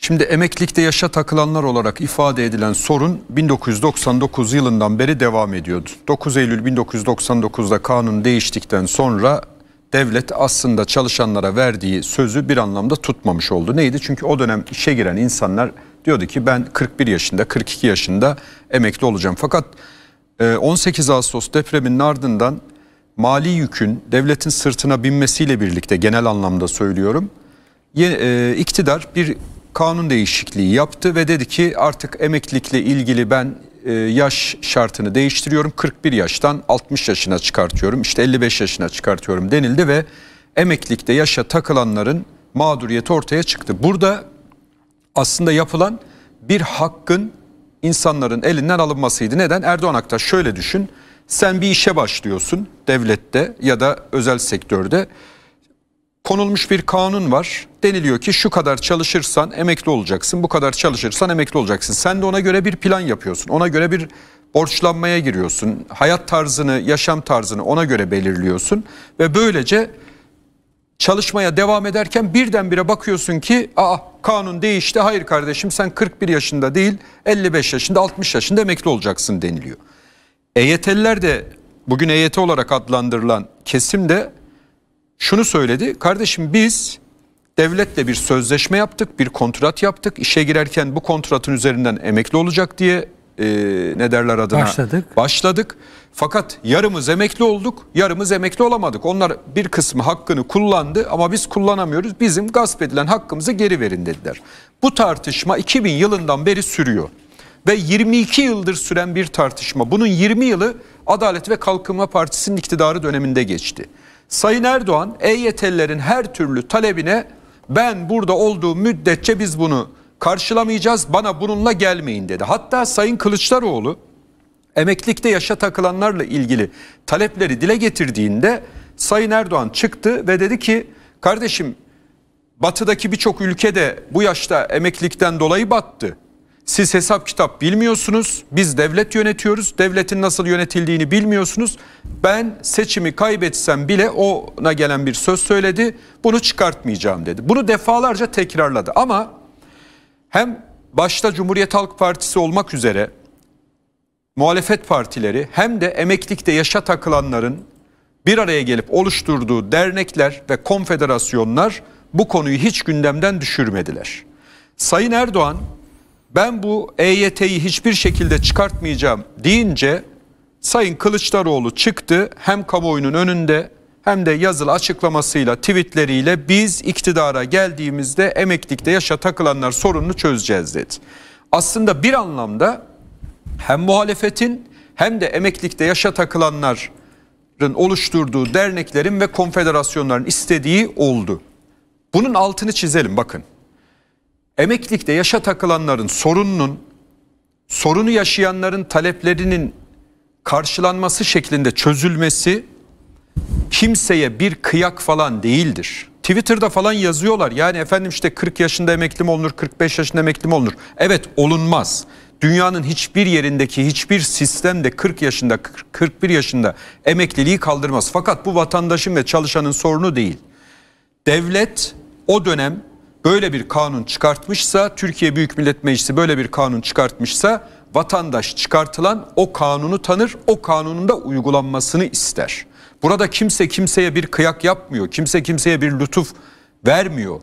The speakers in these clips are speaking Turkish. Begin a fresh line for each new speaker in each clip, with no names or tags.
Şimdi emeklilikte yaşa takılanlar olarak ifade edilen sorun 1999 yılından beri devam ediyordu. 9 Eylül 1999'da kanun değiştikten sonra devlet aslında çalışanlara verdiği sözü bir anlamda tutmamış oldu. Neydi? Çünkü o dönem işe giren insanlar diyordu ki ben 41 yaşında, 42 yaşında emekli olacağım. Fakat 18 e, Ağustos depreminin ardından mali yükün devletin sırtına binmesiyle birlikte genel anlamda söylüyorum. E, iktidar bir kanun değişikliği yaptı ve dedi ki artık emeklilikle ilgili ben e, yaş şartını değiştiriyorum. 41 yaştan 60 yaşına çıkartıyorum. İşte 55 yaşına çıkartıyorum denildi ve emeklilikte yaşa takılanların mağduriyeti ortaya çıktı. Burada aslında yapılan bir hakkın insanların elinden alınmasıydı. Neden? Erdoğan Aktaş şöyle düşün. Sen bir işe başlıyorsun devlette ya da özel sektörde konulmuş bir kanun var. Deniliyor ki şu kadar çalışırsan emekli olacaksın, bu kadar çalışırsan emekli olacaksın. Sen de ona göre bir plan yapıyorsun, ona göre bir borçlanmaya giriyorsun. Hayat tarzını, yaşam tarzını ona göre belirliyorsun. Ve böylece çalışmaya devam ederken birdenbire bakıyorsun ki aa kanun değişti hayır kardeşim sen 41 yaşında değil 55 yaşında 60 yaşında emekli olacaksın deniliyor. EYT'liler de bugün EYT olarak adlandırılan kesim de şunu söyledi. Kardeşim biz devletle bir sözleşme yaptık, bir kontrat yaptık. İşe girerken bu kontratın üzerinden emekli olacak diye e, ne derler adına başladık. başladık. Fakat yarımız emekli olduk, yarımız emekli olamadık. Onlar bir kısmı hakkını kullandı ama biz kullanamıyoruz. Bizim gasp edilen hakkımızı geri verin dediler. Bu tartışma 2000 yılından beri sürüyor. Ve 22 yıldır süren bir tartışma. Bunun 20 yılı Adalet ve Kalkınma Partisi'nin iktidarı döneminde geçti. Sayın Erdoğan EYT'lilerin her türlü talebine ben burada olduğu müddetçe biz bunu karşılamayacağız bana bununla gelmeyin dedi. Hatta Sayın Kılıçdaroğlu emeklilikte yaşa takılanlarla ilgili talepleri dile getirdiğinde Sayın Erdoğan çıktı ve dedi ki kardeşim batıdaki birçok ülkede bu yaşta emeklilikten dolayı battı. Siz hesap kitap bilmiyorsunuz. Biz devlet yönetiyoruz. Devletin nasıl yönetildiğini bilmiyorsunuz. Ben seçimi kaybetsem bile ona gelen bir söz söyledi. Bunu çıkartmayacağım dedi. Bunu defalarca tekrarladı. Ama hem başta Cumhuriyet Halk Partisi olmak üzere muhalefet partileri hem de emeklilikte yaşa takılanların bir araya gelip oluşturduğu dernekler ve konfederasyonlar bu konuyu hiç gündemden düşürmediler. Sayın Erdoğan ben bu EYT'yi hiçbir şekilde çıkartmayacağım deyince Sayın Kılıçdaroğlu çıktı hem kamuoyunun önünde hem de yazılı açıklamasıyla tweetleriyle biz iktidara geldiğimizde emeklilikte yaşa takılanlar sorununu çözeceğiz dedi. Aslında bir anlamda hem muhalefetin hem de emeklilikte yaşa takılanların oluşturduğu derneklerin ve konfederasyonların istediği oldu. Bunun altını çizelim bakın emeklilikte yaşa takılanların sorununun, sorunu yaşayanların taleplerinin karşılanması şeklinde çözülmesi kimseye bir kıyak falan değildir. Twitter'da falan yazıyorlar. Yani efendim işte 40 yaşında emekli mi olunur, 45 yaşında emekli mi olunur? Evet olunmaz. Dünyanın hiçbir yerindeki hiçbir sistemde 40 yaşında, 41 yaşında emekliliği kaldırmaz. Fakat bu vatandaşın ve çalışanın sorunu değil. Devlet o dönem böyle bir kanun çıkartmışsa, Türkiye Büyük Millet Meclisi böyle bir kanun çıkartmışsa vatandaş çıkartılan o kanunu tanır, o kanunun da uygulanmasını ister. Burada kimse kimseye bir kıyak yapmıyor, kimse kimseye bir lütuf vermiyor.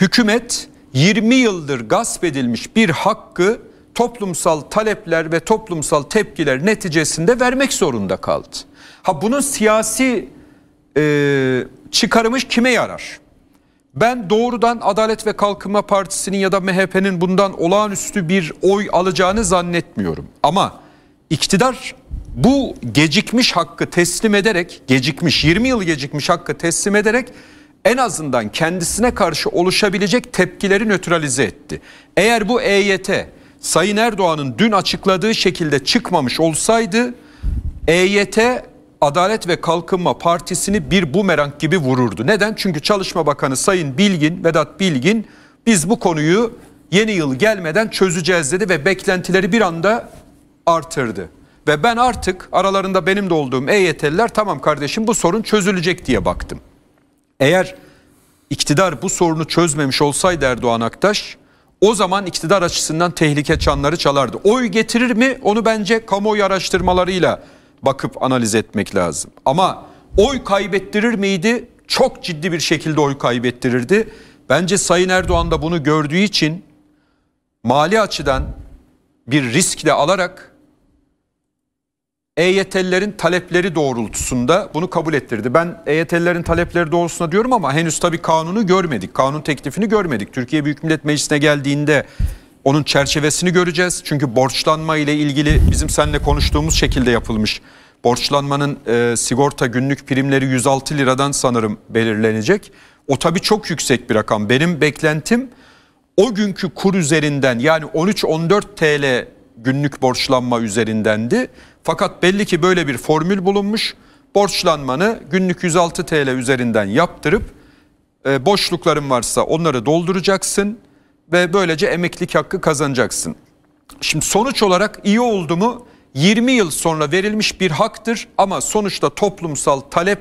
Hükümet 20 yıldır gasp edilmiş bir hakkı toplumsal talepler ve toplumsal tepkiler neticesinde vermek zorunda kaldı. Ha bunun siyasi e, çıkarımı kime yarar? Ben doğrudan Adalet ve Kalkınma Partisi'nin ya da MHP'nin bundan olağanüstü bir oy alacağını zannetmiyorum. Ama iktidar bu gecikmiş hakkı teslim ederek, gecikmiş 20 yıl gecikmiş hakkı teslim ederek en azından kendisine karşı oluşabilecek tepkileri nötralize etti. Eğer bu EYT Sayın Erdoğan'ın dün açıkladığı şekilde çıkmamış olsaydı EYT Adalet ve Kalkınma Partisi'ni bir bumerang gibi vururdu. Neden? Çünkü Çalışma Bakanı Sayın Bilgin, Vedat Bilgin biz bu konuyu yeni yıl gelmeden çözeceğiz dedi ve beklentileri bir anda artırdı. Ve ben artık aralarında benim de olduğum EYT'liler tamam kardeşim bu sorun çözülecek diye baktım. Eğer iktidar bu sorunu çözmemiş olsaydı Erdoğan Aktaş o zaman iktidar açısından tehlike çanları çalardı. Oy getirir mi onu bence kamuoyu araştırmalarıyla bakıp analiz etmek lazım. Ama oy kaybettirir miydi? Çok ciddi bir şekilde oy kaybettirirdi. Bence Sayın Erdoğan da bunu gördüğü için mali açıdan bir riskle alarak EYT'lilerin talepleri doğrultusunda bunu kabul ettirdi. Ben EYT'lilerin talepleri doğrultusunda diyorum ama henüz tabii kanunu görmedik. Kanun teklifini görmedik. Türkiye Büyük Millet Meclisi'ne geldiğinde onun çerçevesini göreceğiz. Çünkü borçlanma ile ilgili bizim seninle konuştuğumuz şekilde yapılmış. Borçlanmanın e, sigorta günlük primleri 106 liradan sanırım belirlenecek. O tabii çok yüksek bir rakam. Benim beklentim o günkü kur üzerinden yani 13-14 TL günlük borçlanma üzerindendi. Fakat belli ki böyle bir formül bulunmuş. Borçlanmanı günlük 106 TL üzerinden yaptırıp e, boşlukların varsa onları dolduracaksın ve böylece emeklilik hakkı kazanacaksın. Şimdi sonuç olarak iyi oldu mu 20 yıl sonra verilmiş bir haktır ama sonuçta toplumsal talep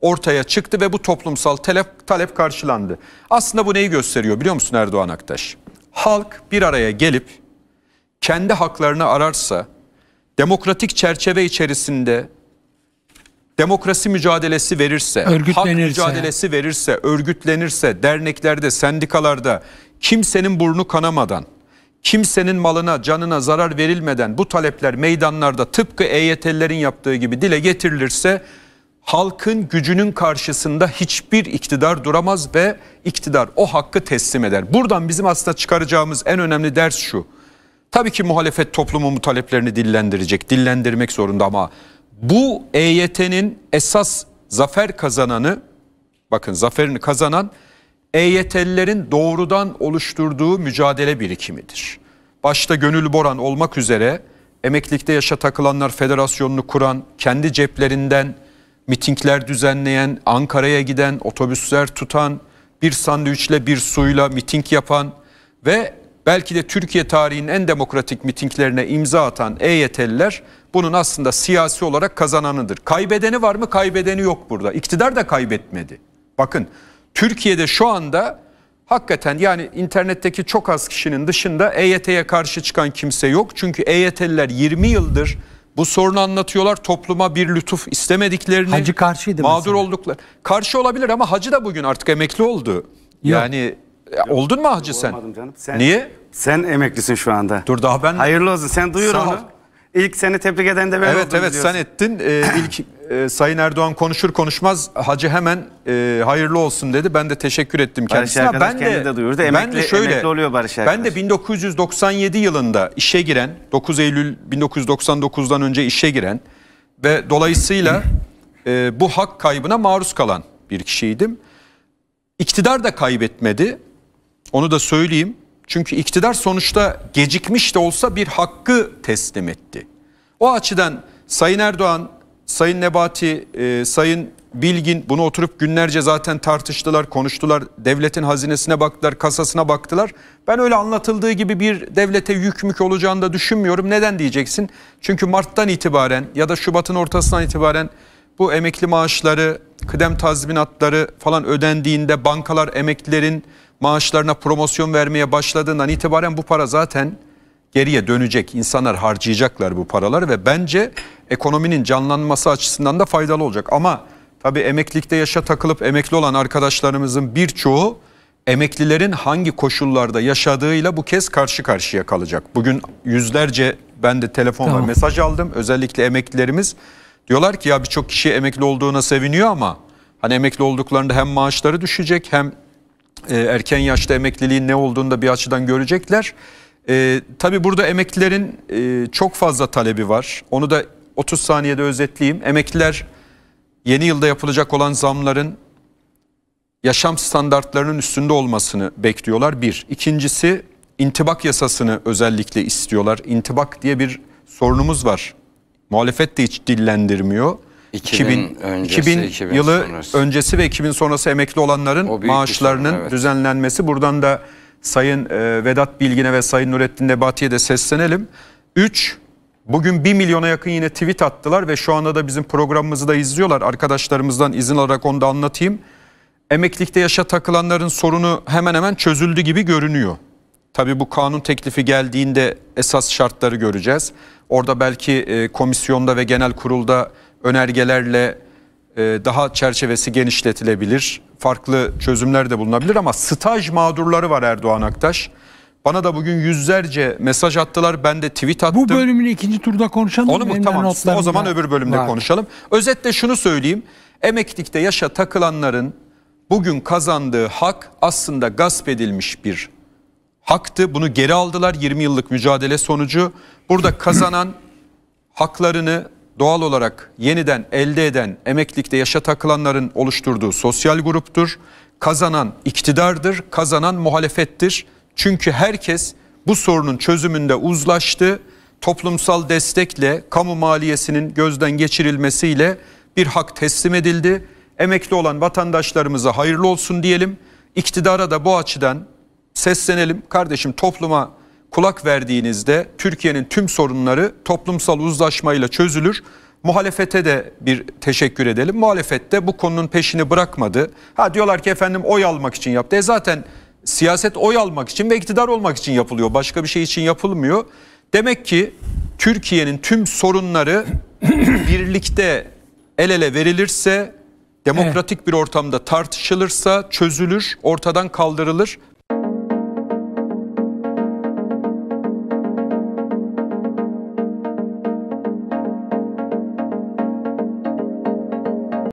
ortaya çıktı ve bu toplumsal talep, talep karşılandı. Aslında bu neyi gösteriyor biliyor musun Erdoğan Aktaş? Halk bir araya gelip kendi haklarını ararsa demokratik çerçeve içerisinde demokrasi mücadelesi verirse, hak mücadelesi verirse, örgütlenirse, derneklerde, sendikalarda kimsenin burnu kanamadan, kimsenin malına, canına zarar verilmeden bu talepler meydanlarda tıpkı EYT'lilerin yaptığı gibi dile getirilirse halkın gücünün karşısında hiçbir iktidar duramaz ve iktidar o hakkı teslim eder. Buradan bizim aslında çıkaracağımız en önemli ders şu. Tabii ki muhalefet toplumun bu taleplerini dillendirecek, dillendirmek zorunda ama bu EYT'nin esas zafer kazananı, bakın zaferini kazanan EYT'lilerin doğrudan oluşturduğu mücadele birikimidir. Başta Gönül Boran olmak üzere Emeklilikte Yaşa Takılanlar Federasyonu'nu kuran, kendi ceplerinden mitingler düzenleyen, Ankara'ya giden, otobüsler tutan, bir sandviçle bir suyla miting yapan ve belki de Türkiye tarihinin en demokratik mitinglerine imza atan EYT'liler bunun aslında siyasi olarak kazananıdır. Kaybedeni var mı? Kaybedeni yok burada. İktidar da kaybetmedi. Bakın Türkiye'de şu anda hakikaten yani internetteki çok az kişinin dışında EYT'ye karşı çıkan kimse yok. Çünkü EYT'liler 20 yıldır bu sorunu anlatıyorlar. Topluma bir lütuf istemediklerini. Hacı karşıydı Mağdur mesela. olduklar. Karşı olabilir ama hacı da bugün artık emekli oldu. Yani Yok. E, oldun mu hacı sen? Olmadım canım. Sen, Niye? Sen emeklisin şu anda. Dur daha ben... Hayırlı olsun sen duyur Sağ onu. Ol. İlk seni tebrik eden de ben Evet oldum evet biliyorsun. sen ettin. Ee, ilk e, Sayın Erdoğan konuşur konuşmaz hacı hemen e, hayırlı olsun dedi. Ben de teşekkür ettim kendisine. Arkadaş ben kendi de, de duyurdu. Emekli, ben de şöyle, emekli oluyor Barış arkadaş. Ben de 1997 yılında işe giren 9 Eylül 1999'dan önce işe giren ve dolayısıyla e, bu hak kaybına maruz kalan bir kişiydim. İktidar da kaybetmedi. Onu da söyleyeyim. Çünkü iktidar sonuçta gecikmiş de olsa bir hakkı teslim etti. O açıdan Sayın Erdoğan, Sayın Nebati, e, Sayın Bilgin bunu oturup günlerce zaten tartıştılar, konuştular. Devletin hazinesine baktılar, kasasına baktılar. Ben öyle anlatıldığı gibi bir devlete yük mük olacağını da düşünmüyorum. Neden diyeceksin? Çünkü Mart'tan itibaren ya da Şubat'ın ortasından itibaren bu emekli maaşları, kıdem tazminatları falan ödendiğinde bankalar emeklilerin maaşlarına promosyon vermeye başladığından itibaren bu para zaten geriye dönecek. İnsanlar harcayacaklar bu paraları ve bence ekonominin canlanması açısından da faydalı olacak. Ama tabii emeklilikte yaşa takılıp emekli olan arkadaşlarımızın birçoğu emeklilerin hangi koşullarda yaşadığıyla bu kez karşı karşıya kalacak. Bugün yüzlerce ben de telefonla tamam. mesaj aldım. Özellikle emeklilerimiz diyorlar ki ya birçok kişi emekli olduğuna seviniyor ama hani emekli olduklarında hem maaşları düşecek hem ee, erken yaşta emekliliğin ne olduğunu da bir açıdan görecekler. E, tabii burada emeklilerin e, çok fazla talebi var. Onu da 30 saniyede özetleyeyim. Emekliler yeni yılda yapılacak olan zamların yaşam standartlarının üstünde olmasını bekliyorlar bir. İkincisi intibak yasasını özellikle istiyorlar. İntibak diye bir sorunumuz var. Muhalefet de hiç dillendirmiyor. 2000, 2000, öncesi, 2000, yılı sonrası. öncesi ve 2000 sonrası emekli olanların maaşlarının sorun, evet. düzenlenmesi. Buradan da Sayın e, Vedat Bilgin'e ve Sayın Nurettin Nebati'ye de seslenelim. 3. Bugün 1 milyona yakın yine tweet attılar ve şu anda da bizim programımızı da izliyorlar. Arkadaşlarımızdan izin alarak onu da anlatayım. Emeklilikte yaşa takılanların sorunu hemen hemen çözüldü gibi görünüyor. Tabii bu kanun teklifi geldiğinde esas şartları göreceğiz. Orada belki e, komisyonda ve genel kurulda önergelerle e, daha çerçevesi genişletilebilir. Farklı çözümler de bulunabilir ama staj mağdurları var Erdoğan Aktaş. Bana da bugün yüzlerce mesaj attılar. Ben de tweet attım. Bu bölümün ikinci turda konuşalım. Onu mu? Tamam. O zaman öbür bölümde var. konuşalım. Özetle şunu söyleyeyim. Emeklilikte yaşa takılanların bugün kazandığı hak aslında gasp edilmiş bir haktı. Bunu geri aldılar 20 yıllık mücadele sonucu. Burada kazanan haklarını doğal olarak yeniden elde eden emeklilikte yaşa takılanların oluşturduğu sosyal gruptur. Kazanan iktidardır, kazanan muhalefettir. Çünkü herkes bu sorunun çözümünde uzlaştı. Toplumsal destekle kamu maliyesinin gözden geçirilmesiyle bir hak teslim edildi. Emekli olan vatandaşlarımıza hayırlı olsun diyelim. İktidara da bu açıdan seslenelim. Kardeşim topluma kulak verdiğinizde Türkiye'nin tüm sorunları toplumsal uzlaşmayla çözülür. Muhalefete de bir teşekkür edelim. Muhalefet de bu konunun peşini bırakmadı. Ha diyorlar ki efendim oy almak için yaptı. E zaten siyaset oy almak için ve iktidar olmak için yapılıyor. Başka bir şey için yapılmıyor. Demek ki Türkiye'nin tüm sorunları birlikte el ele verilirse, demokratik evet. bir ortamda tartışılırsa çözülür, ortadan kaldırılır.